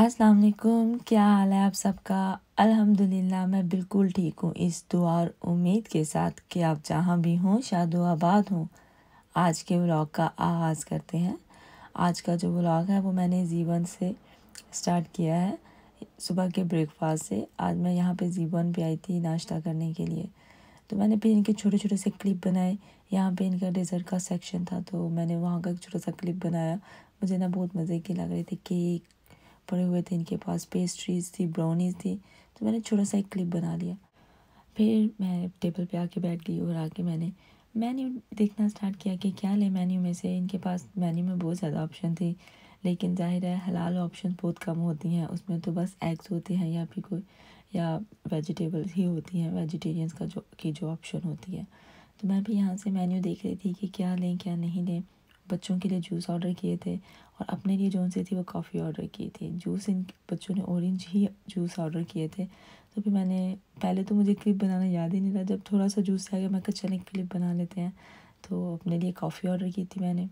अस्सलाम वालेकुम क्या हाल है आप सबका अल्हम्दुलिल्लाह मैं बिल्कुल ठीक हूँ इस दुआ और उम्मीद के साथ कि आप जहाँ भी हों शादो आबाद हों आज के व्लॉग का आगाज़ करते हैं आज का जो व्लॉग है वो मैंने जीवन से स्टार्ट किया है सुबह के ब्रेकफास्ट से आज मैं यहाँ पे जीवन पे आई थी नाश्ता करने के लिए तो मैंने फिर इनके छोटे छोटे से क्लिप बनाए यहाँ पे इनका डेजर्ट का सेक्शन था तो मैंने वहाँ का एक छोटा सा क्लिप बनाया मुझे ना बहुत मज़े की लग रही थी केक पड़े हुए थे इनके पास पेस्ट्रीज थी ब्राउनीज थी तो मैंने छोटा सा एक क्लिप बना लिया फिर मैं टेबल पे आके बैठ गई और आके मैंने मेन्यू देखना स्टार्ट किया कि क्या ले मेन्यू में से इनके पास मेन्यू में बहुत ज़्यादा ऑप्शन थी लेकिन जाहिर है हलाल ऑप्शन बहुत कम होती हैं उसमें तो बस एग्स होते हैं या फिर कोई या वेजिटेबल्स ही होती हैं वेजिटेरियंस का जो की जो ऑप्शन होती है तो मैं भी यहाँ से मेन्यू देख रही थी कि क्या लें क्या नहीं लें बच्चों के लिए जूस ऑर्डर किए थे और अपने लिए जो से थी वो कॉफ़ी ऑर्डर की थी जूस इन बच्चों ने ऑरेंज ही जूस ऑर्डर किए थे तो फिर मैंने पहले तो मुझे क्लिप बनाना याद ही नहीं रहा जब थोड़ा सा जूस आ गया मैं कहा चलें क्लिप बना लेते हैं तो अपने लिए कॉफ़ी ऑर्डर की थी मैंने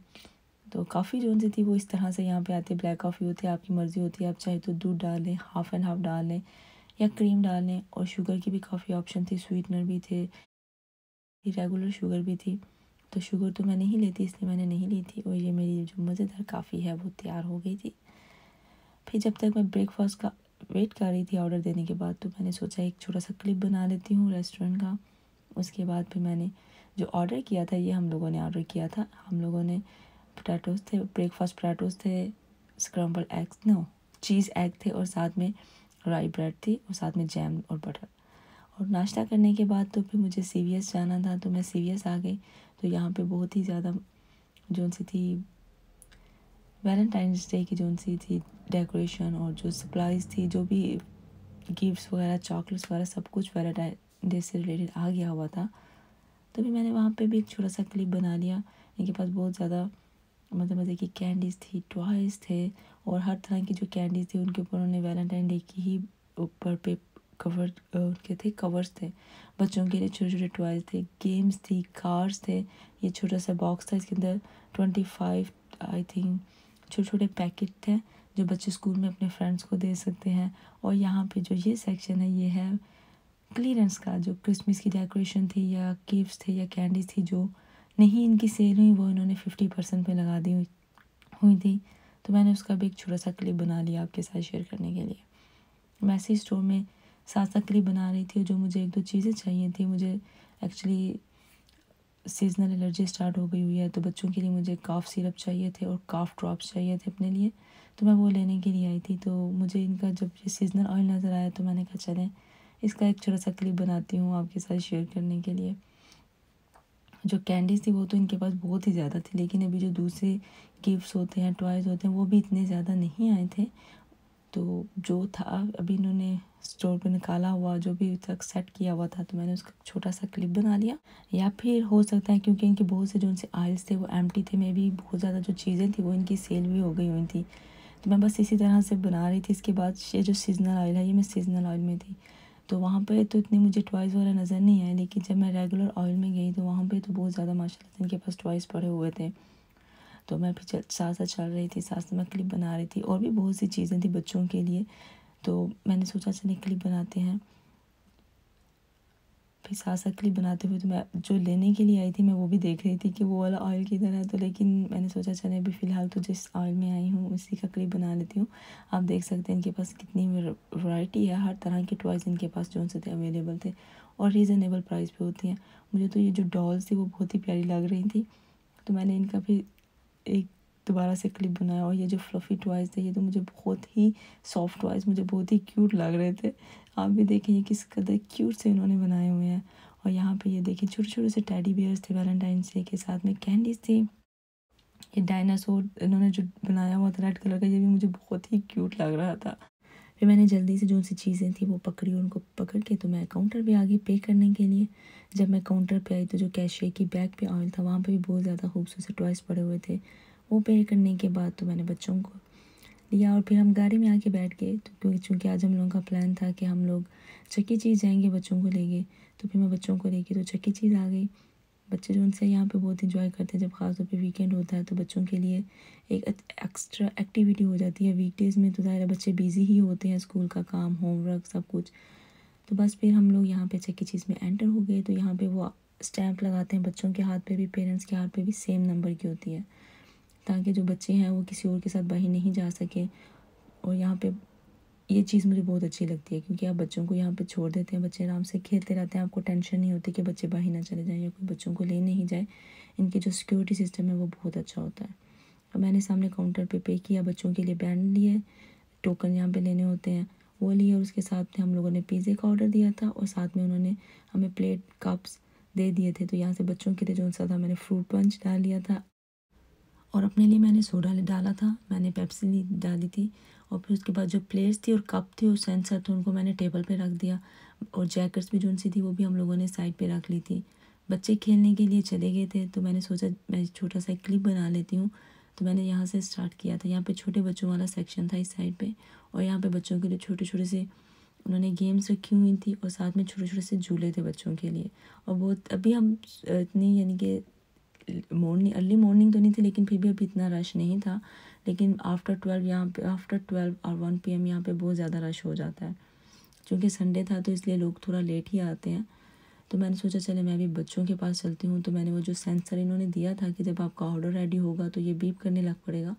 तो काफ़ी जो से थी वो इस तरह से यहाँ पर आती ब्लैक कॉफ़ी होती है आपकी मर्ज़ी होती है आप चाहे तो दूध डाल हाफ़ एंड हाफ़ डाल लें या क्रीम डाल लें और शुगर की भी काफ़ी ऑप्शन थी स्वीटनर भी थे रेगुलर शुगर भी थी तो शुगर तो मैं नहीं लेती इसलिए मैंने नहीं ली थी और ये मेरी जो मज़ेदार काफ़ी है वो तैयार हो गई थी फिर जब तक मैं ब्रेकफास्ट का वेट कर रही थी ऑर्डर देने के बाद तो मैंने सोचा एक छोटा सा क्लिप बना लेती हूँ रेस्टोरेंट का उसके बाद फिर मैंने जो ऑर्डर किया था ये हम लोगों ने ऑर्डर किया था हम लोगों ने पटाटोज थे ब्रेकफास्ट पटाटोज थे scrambled eggs no cheese egg थे और साथ में राई ब्रेड थी और साथ में जैम और बटर और नाश्ता करने के बाद तो फिर मुझे सी जाना था तो मैं सी आ गई तो यहाँ पे बहुत ही ज़्यादा जो सी थी वैलेंटाइंस डे की जो सी थी डेकोरेशन और जो सप्लाइज थी जो भी गिफ्ट्स वगैरह चॉकलेट्स वगैरह सब कुछ वैलेंटाइन डे से रिलेटेड आ गया हुआ था तो भी मैंने वहाँ पे भी एक छोटा सा क्लिप बना लिया इनके पास बहुत ज़्यादा मज़े मतलब मज़े की कैंडीज़ थी टॉयज़ थे और हर तरह की जो कैंडीज़ थी उनके ऊपर उन्होंने वैलेंटाइन डे की ही ऊपर पे कवर uh, उनके थे कवर्स थे बच्चों के लिए छोटे छोटे टॉयज थे गेम्स थी कार्स थे ये छोटा सा बॉक्स था इसके अंदर ट्वेंटी फाइव आई थिंक छोटे छोटे पैकेट थे जो बच्चे स्कूल में अपने फ्रेंड्स को दे सकते हैं और यहाँ पे जो ये सेक्शन है ये है क्लियरेंस का जो क्रिसमस की डेकोरेशन थी या गिफ्ट थे या कैंडीज थी जो नहीं इनकी सेल हुई वो इन्होंने फिफ्टी परसेंट पर लगा दी हुई हुई थी तो मैंने उसका भी एक छोटा सा क्लिप बना लिया आपके साथ शेयर करने के लिए वैसे स्टोर में सासा के लिए बना रही थी और जो मुझे एक दो चीज़ें चाहिए थी मुझे एक्चुअली सीजनल एलर्जी स्टार्ट हो गई हुई है तो बच्चों के लिए मुझे काफ़ सिरप चाहिए थे और काफ़ ड्रॉप्स चाहिए थे अपने लिए तो मैं वो लेने के लिए आई थी तो मुझे इनका जब ये सीजनल ऑयल नज़र आया तो मैंने कहा चलें इसका एक छोटा सा क्लिप बनाती हूँ आपके साथ शेयर करने के लिए जो कैंडीज़ थी वो तो इनके पास बहुत ही ज़्यादा थी लेकिन अभी जो दूसरे गिफ्ट्स होते हैं टॉयज़ होते हैं वो भी इतने ज़्यादा नहीं आए थे तो जो था अभी इन्होंने स्टोर पे निकाला हुआ जो भी तक सेट किया हुआ था तो मैंने उसका छोटा सा क्लिप बना लिया या फिर हो सकता है क्योंकि इनके बहुत से जो उनसे आयल्स थे वो एम थे मे भी बहुत ज़्यादा जो चीज़ें थी वो इनकी सेल भी हो गई हुई थी तो मैं बस इसी तरह से बना रही थी इसके बाद ये जो सीजनल ऑयल है ये मैं सीजनल ऑयल में थी तो वहाँ पे तो इतनी मुझे ट्वाइस वाला नज़र नहीं आया लेकिन जब मैं रेगुलर ऑयल में गई तो वहाँ पे तो बहुत ज़्यादा माशाल्लाह इनके पास ट्वाइस पड़े हुए थे तो मैं भी चल साथ साथ चल रही थी साथ में क्लिप बना रही थी और भी बहुत सी चीज़ें थी बच्चों के लिए तो मैंने सोचा चलिए क्लिप बनाते हैं फिर साथ साथ क्लिप बनाते हुए तो मैं जो लेने के लिए आई थी मैं वो भी देख रही थी कि वो वाला ऑयल किधर है तो लेकिन मैंने सोचा चले अभी फ़िलहाल तो जिस ऑयल में आई हूँ उसी का क्लिप बना लेती हूँ आप देख सकते हैं इनके पास कितनी वैरायटी है हर तरह के टॉयज़ इनके पास जो उनसे थे अवेलेबल थे और रीज़नेबल प्राइस पर होती हैं मुझे तो ये जो डॉल्स थी वो बहुत ही प्यारी लग रही थी तो मैंने इनका भी एक दोबारा से क्लिप बनाया और ये जो फ्लफ़ी टॉयज़ थे ये तो मुझे बहुत ही सॉफ्ट टॉयज़ मुझे बहुत ही क्यूट लग रहे थे आप भी देखें ये किस कदर क्यूट से इन्होंने बनाए हुए हैं और यहाँ पे ये देखें छोटे छोटे से टैडी बियर्स थे वैलेंटाइन डे के साथ में कैंडीज़ थी ये डायनासोर इन्होंने जो बनाया हुआ था रेड कलर का ये भी मुझे बहुत ही क्यूट लग रहा था फिर मैंने जल्दी से जो सी चीज़ें थी वो पकड़ी उनको पकड़ के तो मैं काउंटर पे आ गई पे करने के लिए जब मैं काउंटर पे आई तो जो कैशियर की बैग पे ऑयल था वहाँ पे भी बहुत ज़्यादा खूबसूरत से टॉयस पड़े हुए थे वो पे करने के बाद तो मैंने बच्चों को लिया और फिर हम गाड़ी में आके बैठ गए तो क्योंकि चूँकि आज हम लोगों का प्लान था कि हम लोग चक्की चीज़ जाएंगे बच्चों को ले गए तो फिर मैं बच्चों को लेके तो चक्की चीज़ आ गई बच्चे जो उनसे यहाँ पे बहुत इंजॉय करते हैं जब खासतौर पे वीकेंड होता है तो बच्चों के लिए एक एक्स्ट्रा एक्टिविटी हो जाती है वीकडेज़ में तो ज़ाहिर बच्चे बिज़ी ही होते हैं स्कूल का काम होमवर्क सब कुछ तो बस फिर हम लोग यहाँ पे चक्की चीज़ में एंटर हो गए तो यहाँ पे वो स्टैम्प लगाते हैं बच्चों के हाथ पे भी पेरेंट्स के हाथ पे भी सेम नंबर की होती है ताकि जो बच्चे हैं वो किसी और के साथ बाहर नहीं जा सके और यहाँ पे ये चीज़ मुझे बहुत अच्छी लगती है क्योंकि आप बच्चों को यहाँ पे छोड़ देते हैं बच्चे आराम से खेलते रहते हैं आपको टेंशन नहीं होती कि बच्चे बाहर ना चले जाएँ या कोई बच्चों को ले नहीं जाए इनके जो सिक्योरिटी सिस्टम है वो बहुत अच्छा होता है और मैंने सामने काउंटर पे पे किया बच्चों के लिए बैंड लिए टोकन यहाँ पे लेने होते हैं वो लिए और उसके साथ में हम लोगों ने पिज़्ज़े का ऑर्डर दिया था और साथ में उन्होंने हमें प्लेट कप्स दे दिए थे तो यहाँ से बच्चों के लिए जो सा था मैंने फ्रूट पंच डाल लिया था और अपने लिए मैंने सोडा डाला था मैंने पेप्सी डाली थी और फिर उसके बाद जो प्लेट्स थी और कप थे और सेंसर थे उनको मैंने टेबल पे रख दिया और जैकेट्स भी जो उनसी थी वो भी हम लोगों ने साइड पे रख ली थी बच्चे खेलने के लिए चले गए थे तो मैंने सोचा मैं छोटा सा क्लिप बना लेती हूँ तो मैंने यहाँ से स्टार्ट किया था यहाँ पर छोटे बच्चों वाला सेक्शन था इस साइड पर और यहाँ पर बच्चों के लिए छोटे छोटे से उन्होंने गेम्स रखी हुई थी और साथ में छोटे छोटे से झूले थे बच्चों के लिए और बहुत अभी हम इतनी यानी कि मॉर्निंग अर्ली मॉर्निंग तो नहीं थी लेकिन फिर भी अभी इतना रश नहीं था लेकिन आफ्टर ट्वेल्व यहाँ पे आफ्टर ट्वेल्व और वन पी एम यहाँ पर बहुत ज़्यादा रश हो जाता है क्योंकि संडे था तो इसलिए लोग थोड़ा लेट ही आते हैं तो मैंने सोचा चले मैं अभी बच्चों के पास चलती हूँ तो मैंने वो जो सेंसर इन्होंने दिया था कि जब आपका ऑर्डर रेडी होगा तो ये बीप करने लग पड़ेगा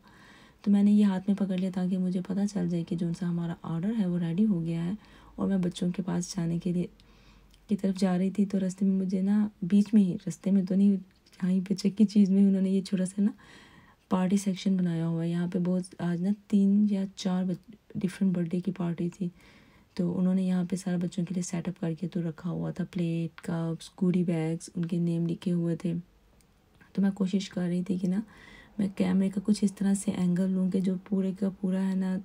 तो मैंने ये हाथ में पकड़ लिया ताकि मुझे पता चल जाए कि जो सा हमारा ऑर्डर है वो रेडी हो गया है और मैं बच्चों के पास जाने के लिए की तरफ जा रही थी तो रास्ते में मुझे ना बीच में ही रास्ते में तो नहीं कहीं बजट की चीज़ में उन्होंने ये छोटा सा ना पार्टी सेक्शन बनाया हुआ है यहाँ पे बहुत आज ना तीन या चार डिफरेंट बर्थडे की पार्टी थी तो उन्होंने यहाँ पे सारा बच्चों के लिए सेटअप करके तो रखा हुआ था प्लेट कप्स कूडी बैग्स उनके नेम लिखे हुए थे तो मैं कोशिश कर रही थी कि ना मैं कैमरे का कुछ इस तरह से एंगल लूँ कि जो पूरे का पूरा है ना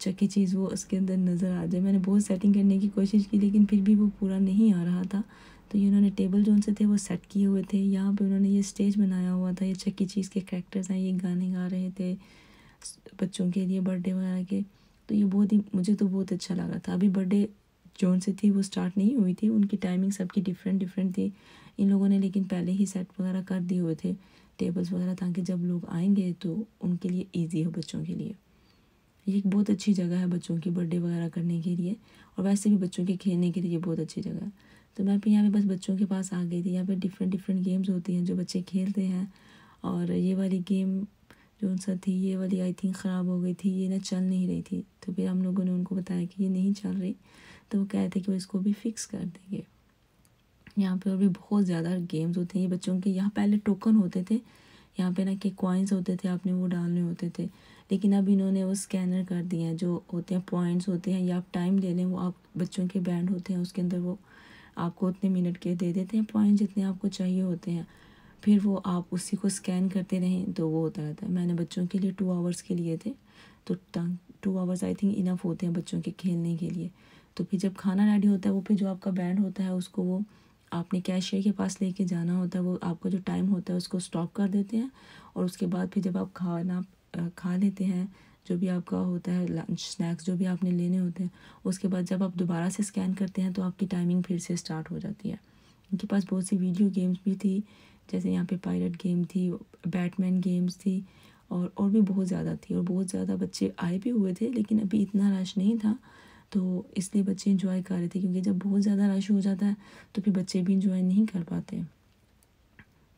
चक्की चीज़ वो उसके अंदर नज़र आ जाए मैंने बहुत सेटिंग करने की कोशिश की लेकिन फिर भी वो पूरा नहीं आ रहा था तो ये उन्होंने टेबल जोन से थे वो सेट किए हुए थे यहाँ पे उन्होंने ये स्टेज बनाया हुआ था ये चक्की चीज़ के करेक्टर्स हैं ये गाने गा रहे थे बच्चों के लिए बर्थडे वगैरह के तो ये बहुत ही मुझे तो बहुत अच्छा लगा था अभी बर्थडे जोन से थी वो स्टार्ट नहीं हुई थी उनकी टाइमिंग सबकी डिफरेंट डिफरेंट थी इन लोगों ने लेकिन पहले ही सेट वगैरह कर दिए हुए थे टेबल्स वगैरह ताकि जब लोग आएंगे तो उनके लिए ईजी हो बच्चों के लिए ये एक बहुत अच्छी जगह है बच्चों की बर्थडे वगैरह करने के लिए और वैसे भी बच्चों के खेलने के लिए बहुत अच्छी जगह है तो मैं भी यहाँ पे बस बच्चों के पास आ गई थी यहाँ पे डिफरेंट डिफरेंट गेम्स होती हैं जो बच्चे खेलते हैं और ये वाली गेम जो उन थी ये वाली आई थिंक ख़राब हो गई थी ये ना चल नहीं रही थी तो फिर हम लोगों ने उनको बताया कि ये नहीं चल रही तो वो कह रहे थे कि वो इसको भी फिक्स कर देंगे यहाँ पे और भी बहुत ज़्यादा गेम्स होते हैं ये बच्चों के यहाँ पहले टोकन होते थे यहाँ पे ना कि कॉइन्स होते थे आपने वो डालने होते थे लेकिन अब इन्होंने वो स्कैनर कर दिए हैं जो होते हैं पॉइंट्स होते हैं या आप टाइम ले लें वो आप बच्चों के बैंड होते हैं उसके अंदर वो आपको उतने मिनट के दे देते हैं पॉइंट जितने आपको चाहिए होते हैं फिर वो आप उसी को स्कैन करते रहें तो वो होता रहता है मैंने बच्चों के लिए टू आवर्स के लिए थे तो two hours I think enough होते हैं बच्चों के खेलने के लिए तो फिर जब खाना रेडी होता है वो फिर जो आपका बैंड होता है उसको वो आपने कैशियर के पास लेके जाना होता है वो आपका जो टाइम होता है उसको स्टॉप कर देते हैं और उसके बाद फिर जब आप खाना खा लेते हैं जो भी आपका होता है लंच स्नैक्स जो भी आपने लेने होते हैं उसके बाद जब आप दोबारा से स्कैन करते हैं तो आपकी टाइमिंग फिर से स्टार्ट हो जाती है इनके पास बहुत सी वीडियो गेम्स भी थी जैसे यहाँ पे पायलट गेम थी बैटमैन गेम्स थी और और भी बहुत ज़्यादा थी और बहुत ज़्यादा बच्चे आए भी हुए थे लेकिन अभी इतना रश नहीं था तो इसलिए बच्चे इंजॉय कर रहे थे क्योंकि जब बहुत ज़्यादा रश हो जाता है तो फिर बच्चे भी इंजॉय नहीं कर पाते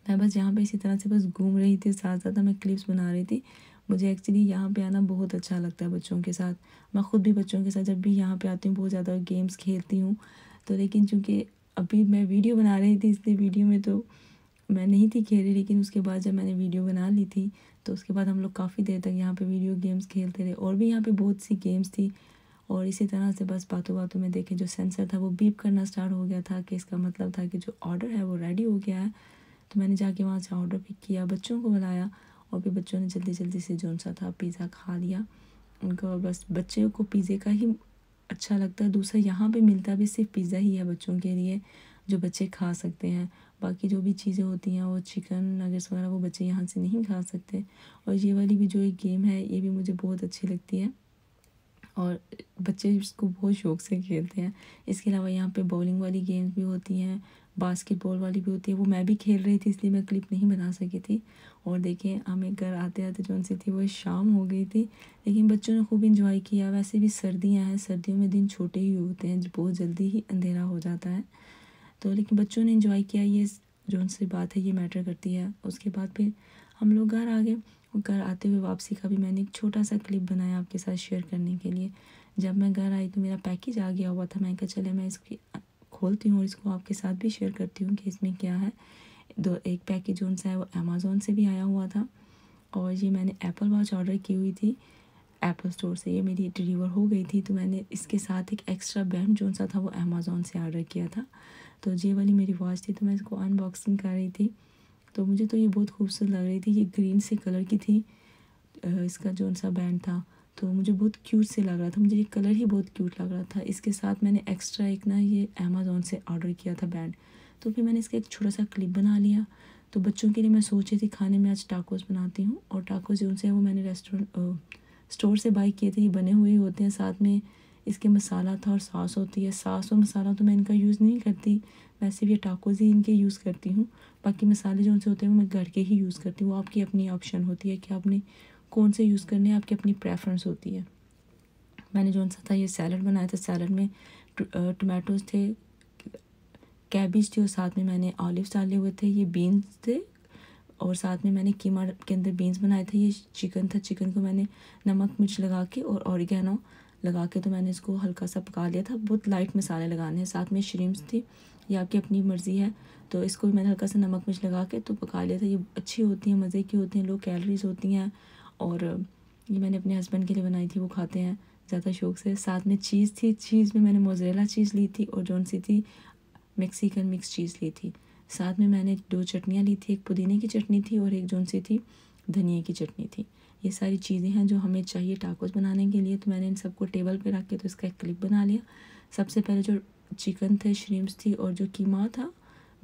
मैं बस यहाँ पे इसी तरह से बस घूम रही थी साथ साथ मैं क्लिप्स बना रही थी मुझे एक्चुअली यहाँ पे आना बहुत अच्छा लगता है बच्चों के साथ मैं ख़ुद भी बच्चों के साथ जब भी यहाँ पे आती हूँ बहुत ज़्यादा गेम्स खेलती हूँ तो लेकिन चूँकि अभी मैं वीडियो बना रही थी इसलिए वीडियो में तो मैं नहीं थी खेली लेकिन उसके बाद जब मैंने वीडियो बना ली थी तो उसके बाद हम लोग काफ़ी देर तक यहाँ पर वीडियो गेम्स खेलते रहे और भी यहाँ पर बहुत सी गेम्स थी और इसी तरह से बस बातों बातों में देखे जो सेंसर था वो बीप करना स्टार्ट हो गया था कि इसका मतलब था कि जो ऑर्डर है वो रेडी हो गया है तो मैंने जाके वहाँ से ऑर्डर पिक किया बच्चों को बुलाया और भी बच्चों ने जल्दी जल्दी से जो सा था पिज़्ज़ा खा लिया उनको बस बच्चे को पिज़्ज़े का ही अच्छा लगता है दूसरा यहाँ पे मिलता भी सिर्फ पिज़्ज़ा ही है बच्चों के लिए जो बच्चे खा सकते हैं बाकी जो भी चीज़ें होती हैं वो चिकन नगेट्स वगैरह वो बच्चे यहाँ से नहीं खा सकते और ये वाली भी जो एक गेम है ये भी मुझे बहुत अच्छी लगती है और बच्चे इसको बहुत शौक से खेलते हैं इसके अलावा यहाँ पे बॉलिंग वाली गेम्स भी होती हैं बास्केटबॉल वाली भी होती है वो मैं भी खेल रही थी इसलिए मैं क्लिप नहीं बना सकी थी और देखें हमें घर आते आते जो उनसे थी वो शाम हो गई थी लेकिन बच्चों ने खूब इंजॉय किया वैसे भी सर्दियाँ हैं सर्दियों में दिन छोटे ही होते हैं बहुत जल्दी ही अंधेरा हो जाता है तो लेकिन बच्चों ने इंजॉय किया ये जो उनसे बात है ये मैटर करती है उसके बाद फिर हम लोग घर आ गए घर आते हुए वापसी का भी मैंने एक छोटा सा क्लिप बनाया आपके साथ शेयर करने के लिए जब मैं घर आई तो मेरा पैकेज आ गया हुआ था मैं कहा चले मैं इसकी खोलती हूँ और इसको आपके साथ भी शेयर करती हूँ कि इसमें क्या है दो एक पैकेज जो सा है वो अमेज़ोन से भी आया हुआ था और ये मैंने एप्पल वॉच ऑर्डर की हुई थी एप्पल स्टोर से ये मेरी डिलीवर हो गई थी तो मैंने इसके साथ एक एक्स्ट्रा बैंड जो सा था वो अमेज़ोन से ऑर्डर किया था तो ये वाली मेरी वॉच थी तो मैं इसको अनबॉक्सिंग कर रही थी तो मुझे तो ये बहुत खूबसूरत लग रही थी ये ग्रीन से कलर की थी इसका जो सा बैंड था तो मुझे बहुत क्यूट से लग रहा था मुझे ये कलर ही बहुत क्यूट लग रहा था इसके साथ मैंने एक्स्ट्रा एक ना ये अमेज़ोन से ऑर्डर किया था बैंड तो फिर मैंने इसका एक छोटा सा क्लिप बना लिया तो बच्चों के लिए मैं सोची थी खाने में आज टाकोस बनाती हूँ और टाकोस जो उनसे वो मैंने रेस्टोरेंट स्टोर से बाई किए थे ये बने हुए होते हैं साथ में इसके मसाला था और सास होती है सास और मसाला तो मैं इनका यूज़ नहीं करती वैसे भी टाकोज ही इनके यूज़ करती हूँ बाकी मसाले जो उनसे होते हैं वो मैं घर के ही यूज़ करती हूँ वो आपकी अपनी ऑप्शन होती है कि आपने कौन से यूज़ करने हैं आपकी अपनी प्रेफरेंस होती है मैंने जो सा था ये सैलड बनाया था सैलड में टमाटोज थे कैबिज थे और साथ में मैंने ऑलिव्स डाले हुए थे ये बीन्स थे और साथ में मैंने कीमा के अंदर बीन्स बनाए थे ये चिकन था चिकन को मैंने नमक मिर्च लगा के और ऑरिगेनो लगा के तो मैंने इसको हल्का सा पका लिया था बहुत लाइट मसाले लगाने हैं साथ में श्रीम्स थी ये आपकी अपनी मर्ज़ी है तो इसको भी मैंने हल्का सा नमक मिर्च लगा के तो पका लिया था ये अच्छी होती हैं मज़े की होती हैं लो कैलरीज होती हैं और ये मैंने अपने हस्बैंड के लिए बनाई थी वो खाते हैं ज़्यादा शौक से साथ में चीज़ थी चीज़ में मैंने मोजरेला चीज़ ली थी और जौन सी थी मैक्सिकन मिक्स चीज़ ली थी साथ में मैंने दो चटनियाँ ली थी एक पुदीने की चटनी थी और एक जौन सी थी धनिया की चटनी थी ये सारी चीज़ें हैं जो हमें चाहिए टाकोस बनाने के लिए तो मैंने इन सबको टेबल पर रख के तो इसका एक क्लिप बना लिया सबसे पहले जो चिकन थे श्रीम्स थी और जो कीमा था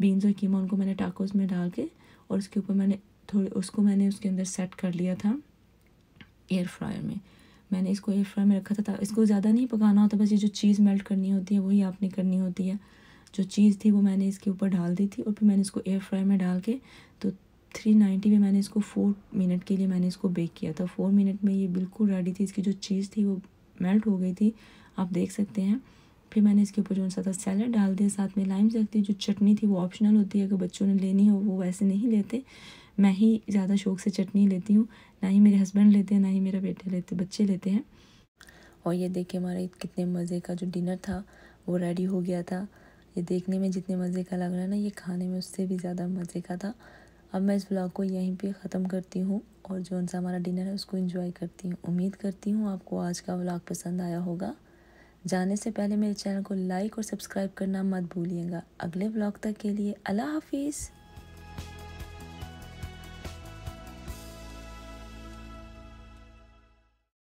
बीन्स और कीमा उनको मैंने टाकोस में डाल के और उसके ऊपर मैंने थोड़े उसको मैंने उसके अंदर सेट कर लिया था एयर फ्रायर में मैंने इसको एयर फ्राई में रखा था इसको ज़्यादा नहीं पकाना होता बस ये जो चीज़ मेल्ट करनी होती है वही आपने करनी होती है जो चीज़ थी वो मैंने इसके ऊपर डाल दी थी और फिर मैंने इसको एयर फ्राई में डाल के तो थ्री नाइन्टी में मैंने इसको फोर मिनट के लिए मैंने इसको बेक किया था फोर मिनट में ये बिल्कुल रेडी थी इसकी जो चीज़ थी वो मेल्ट हो गई थी आप देख सकते हैं फिर मैंने इसके ऊपर जो सा था सैलड डाल दिया साथ में लाइम रख दी जो चटनी थी वो ऑप्शनल होती है अगर बच्चों ने लेनी हो वो वैसे नहीं लेते मैं ही ज़्यादा शौक से चटनी लेती हूँ ना ही मेरे हस्बैंड लेते हैं ना ही मेरा बेटे लेते बच्चे लेते हैं और ये देख के हमारा कितने मज़े का जो डिनर था वो रेडी हो गया था ये देखने में जितने मज़े का लग रहा है ना ये खाने में उससे भी ज़्यादा मज़े का था अब मैं इस ब्लॉग को यहीं पे ख़त्म करती हूँ और जो सा हमारा डिनर है उसको इंजॉय करती हूँ उम्मीद करती हूँ आपको आज का ब्लॉग पसंद आया होगा जाने से पहले मेरे चैनल को लाइक और सब्सक्राइब करना मत भूलिएगा अगले ब्लॉग तक के लिए अल्लाह हाफिज़